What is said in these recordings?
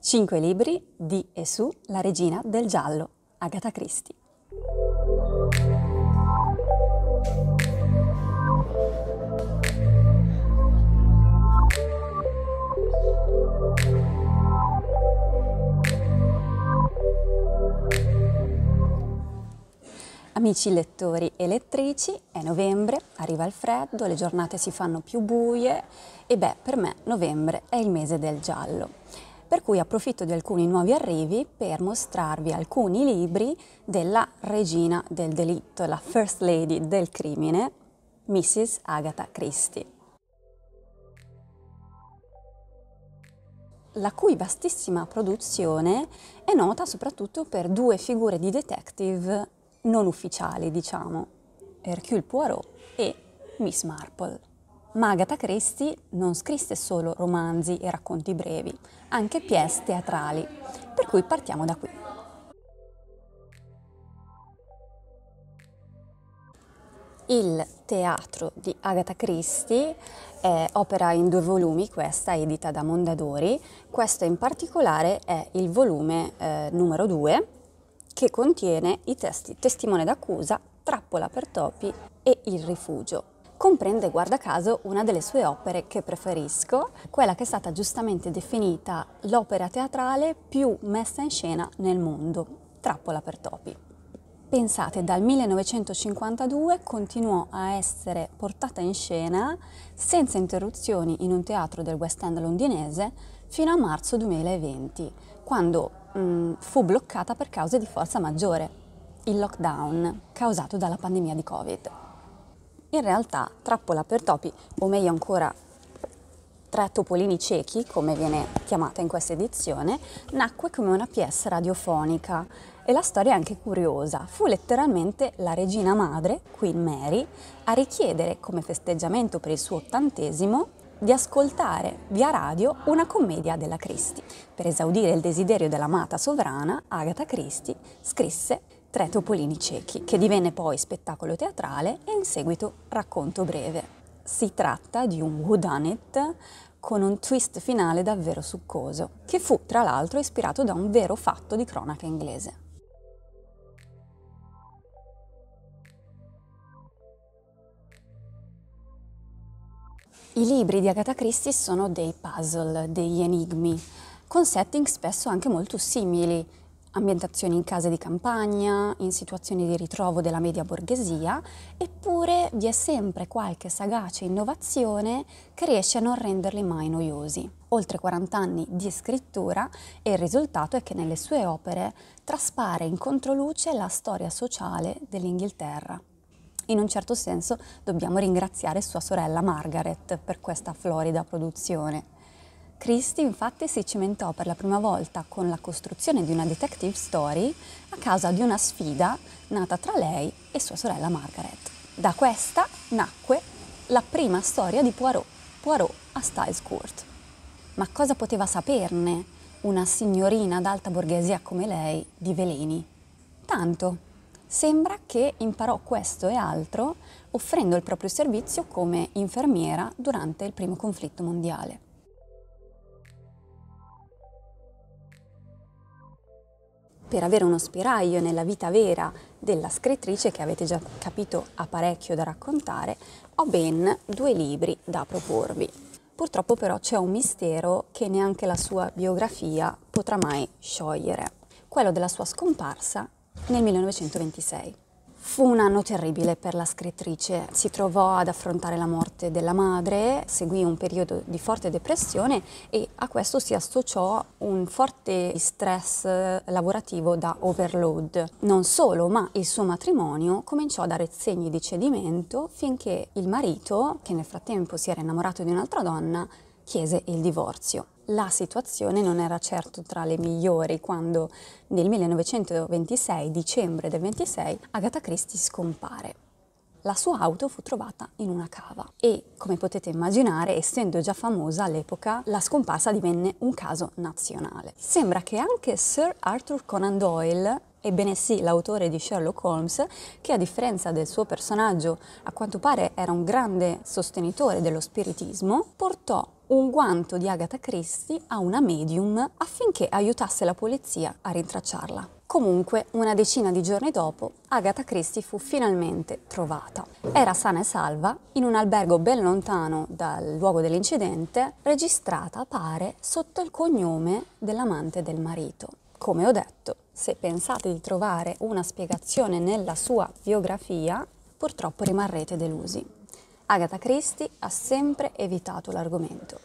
Cinque libri di e su La regina del giallo, Agatha Christie. Amici lettori e lettrici, è novembre, arriva il freddo, le giornate si fanno più buie e beh, per me novembre è il mese del giallo per cui approfitto di alcuni nuovi arrivi per mostrarvi alcuni libri della regina del delitto, la First Lady del crimine, Mrs. Agatha Christie. la cui vastissima produzione è nota soprattutto per due figure di detective non ufficiali, diciamo, Hercule Poirot e Miss Marple ma Agatha Christie non scrisse solo romanzi e racconti brevi, anche pièce teatrali, per cui partiamo da qui. Il teatro di Agatha Christie è opera in due volumi, questa edita da Mondadori. Questo in particolare è il volume eh, numero 2 che contiene i testi Testimone d'accusa, Trappola per topi e Il rifugio comprende, guarda caso, una delle sue opere che preferisco, quella che è stata giustamente definita l'opera teatrale più messa in scena nel mondo, Trappola per topi. Pensate, dal 1952 continuò a essere portata in scena senza interruzioni in un teatro del West End londinese fino a marzo 2020, quando mh, mm, fu bloccata per cause di forza maggiore, il lockdown causato dalla pandemia di Covid. In realtà trappola per topi, o meglio ancora tre topolini ciechi, come viene chiamata in questa edizione, nacque come una pièce radiofonica e la storia è anche curiosa. Fu letteralmente la regina madre, Queen Mary, a richiedere come festeggiamento per il suo ottantesimo di ascoltare via radio una commedia della Christie. Per esaudire il desiderio dell'amata sovrana, Agatha Christie scrisse Tre topolini ciechi, che divenne poi spettacolo teatrale e in seguito racconto breve. Si tratta di un whodunit con un twist finale davvero succoso, che fu tra l'altro ispirato da un vero fatto di cronaca inglese. I libri di Agatha Christie sono dei puzzle, degli enigmi, con setting spesso anche molto simili, ambientazioni in case di campagna, in situazioni di ritrovo della media borghesia, eppure vi è sempre qualche sagace innovazione che riesce a non renderli mai noiosi. Oltre 40 anni di scrittura e il risultato è che nelle sue opere traspare in controluce la storia sociale dell'Inghilterra. In un certo senso dobbiamo ringraziare sua sorella Margaret per questa florida produzione. Christie infatti si cimentò per la prima volta con la costruzione di una detective story a causa di una sfida nata tra lei e sua sorella Margaret. Da questa nacque la prima storia di Poirot, Poirot a Styles Court. Ma cosa poteva saperne una signorina d'alta borghesia come lei di veleni? Tanto. Sembra che imparò questo e altro offrendo il proprio servizio come infermiera durante il primo conflitto mondiale. per avere uno spiraglio nella vita vera della scrittrice, che avete già capito ha parecchio da raccontare, ho ben due libri da proporvi. Purtroppo però c'è un mistero che neanche la sua biografia potrà mai sciogliere, quello della sua scomparsa nel 1926. Fu un anno terribile per la scrittrice, si trovò ad affrontare la morte della madre, seguì un periodo di forte depressione e a questo si associò un forte stress eh, lavorativo da overload. Non solo, ma il suo matrimonio cominciò a dare segni di cedimento finché il marito, che nel frattempo si era innamorato di un'altra donna, chiese il divorzio. La situazione non era certo tra le migliori quando nel 1926, dicembre del 26, Agatha Christie scompare. La sua auto fu trovata in una cava e, come potete immaginare, essendo già famosa all'epoca, la scomparsa divenne un caso nazionale. Sembra che anche Sir Arthur Conan Doyle Ebbene sì, l'autore di Sherlock Holmes, che a differenza del suo personaggio, a quanto pare era un grande sostenitore dello spiritismo, portò un guanto di Agatha Christie a una medium affinché aiutasse la polizia a rintracciarla. Comunque, una decina di giorni dopo, Agatha Christie fu finalmente trovata. Era sana e salva, in un albergo ben lontano dal luogo dell'incidente, registrata, pare, sotto il cognome dell'amante del marito. Come ho detto, se pensate di trovare una spiegazione nella sua biografia, purtroppo rimarrete delusi. Agatha Christie ha sempre evitato l'argomento.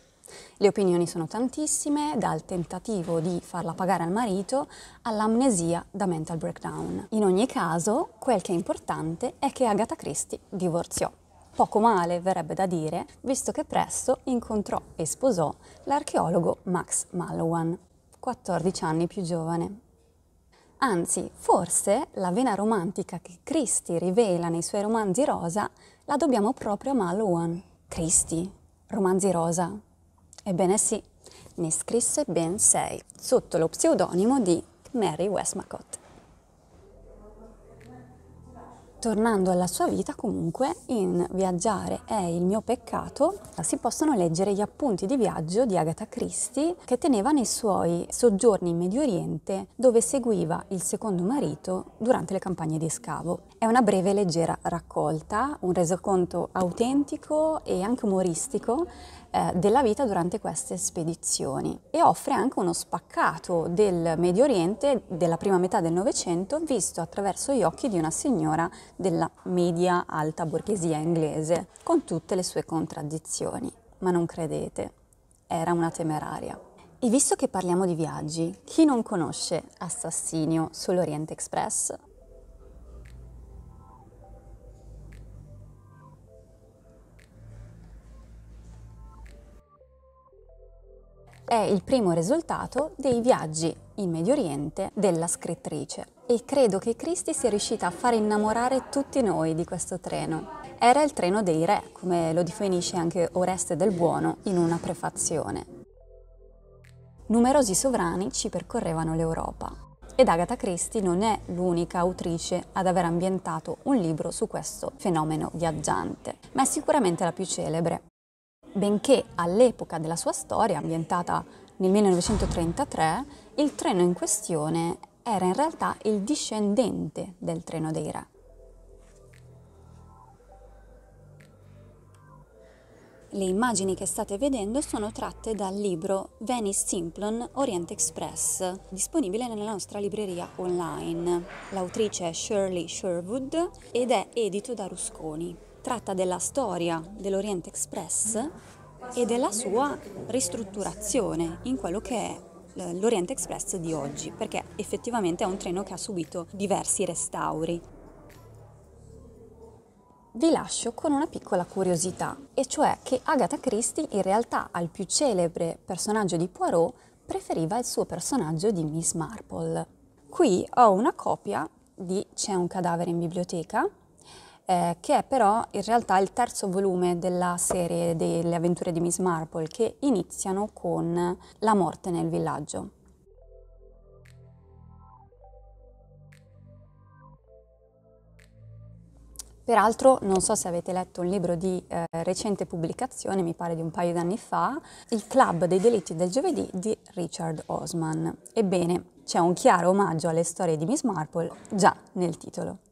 Le opinioni sono tantissime, dal tentativo di farla pagare al marito all'amnesia da mental breakdown. In ogni caso, quel che è importante è che Agatha Christie divorziò. Poco male, verrebbe da dire, visto che presto incontrò e sposò l'archeologo Max Mallowan. 14 anni più giovane. Anzi, forse la vena romantica che Christie rivela nei suoi romanzi rosa la dobbiamo proprio a Malouan. Christie, romanzi rosa. Ebbene sì, ne scrisse ben sei, sotto lo pseudonimo di Mary Westmacott tornando alla sua vita comunque in Viaggiare è il mio peccato si possono leggere gli appunti di viaggio di Agatha Christie che teneva nei suoi soggiorni in Medio Oriente dove seguiva il secondo marito durante le campagne di scavo. È una breve e leggera raccolta, un resoconto autentico e anche umoristico eh, della vita durante queste spedizioni e offre anche uno spaccato del Medio Oriente della prima metà del Novecento visto attraverso gli occhi di una signora della media alta borghesia inglese, con tutte le sue contraddizioni. Ma non credete, era una temeraria. E visto che parliamo di viaggi, chi non conosce Assassinio sull'Oriente Express? è il primo risultato dei viaggi in Medio Oriente della scrittrice e credo che Cristi sia riuscita a far innamorare tutti noi di questo treno. Era il treno dei re, come lo definisce anche Oreste del Buono in una prefazione. Numerosi sovrani ci percorrevano l'Europa ed Agatha Christie non è l'unica autrice ad aver ambientato un libro su questo fenomeno viaggiante, ma è sicuramente la più celebre benché all'epoca della sua storia, ambientata nel 1933, il treno in questione era in realtà il discendente del treno dei re. Le immagini che state vedendo sono tratte dal libro Venice Simplon Orient Express, disponibile nella nostra libreria online. L'autrice è Shirley Sherwood ed è edito da Rusconi tratta della storia dell'Oriente Express e della sua ristrutturazione in quello che è l'Oriente Express di oggi, perché effettivamente è un treno che ha subito diversi restauri. Vi lascio con una piccola curiosità, e cioè che Agatha Christie in realtà al più celebre personaggio di Poirot preferiva il suo personaggio di Miss Marple. Qui ho una copia di C'è un cadavere in biblioteca eh, che è però in realtà il terzo volume della serie delle avventure di Miss Marple, che iniziano con la morte nel villaggio. Peraltro, non so se avete letto un libro di eh, recente pubblicazione, mi pare di un paio d'anni fa, Il Club dei delitti del giovedì di Richard Osman. Ebbene, c'è un chiaro omaggio alle storie di Miss Marple già nel titolo.